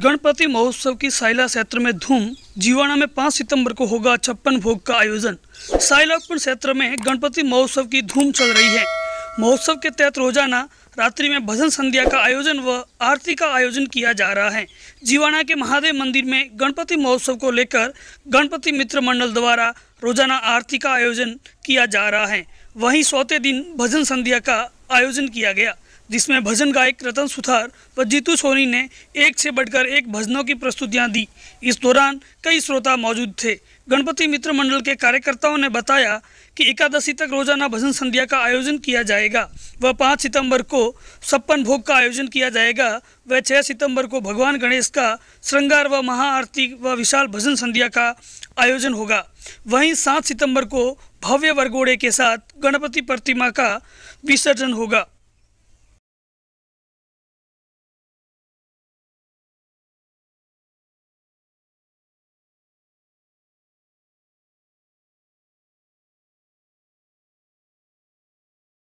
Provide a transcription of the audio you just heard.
गणपति महोत्सव की साइला क्षेत्र में धूम जीवाणा में 5 सितंबर को होगा छप्पन भोग का आयोजन साइलापुर क्षेत्र में गणपति महोत्सव की धूम चल रही है महोत्सव के तहत रोजाना रात्रि में भजन संध्या का आयोजन व आरती का आयोजन किया जा रहा है जीवाणा के महादेव मंदिर में गणपति महोत्सव को लेकर गणपति मित्र मंडल द्वारा रोजाना आरती का आयोजन किया जा रहा है वहीं सौते दिन भजन संध्या का आयोजन किया गया जिसमें भजन गायक रतन सुथार व जीतू सोनी ने एक से बढ़कर एक भजनों की प्रस्तुतियां दी इस दौरान कई श्रोता मौजूद थे गणपति मित्र मंडल के कार्यकर्ताओं ने बताया कि एकादशी तक रोजाना भजन संध्या का आयोजन किया जाएगा व पाँच सितंबर को सप्पन भोग का आयोजन किया जाएगा व छः सितंबर को भगवान गणेश का श्रृंगार व महाआरती व विशाल भजन संध्या का आयोजन होगा वहीं सात सितंबर को भव्य वरगोड़े के साथ गणपति प्रतिमा का विसर्जन होगा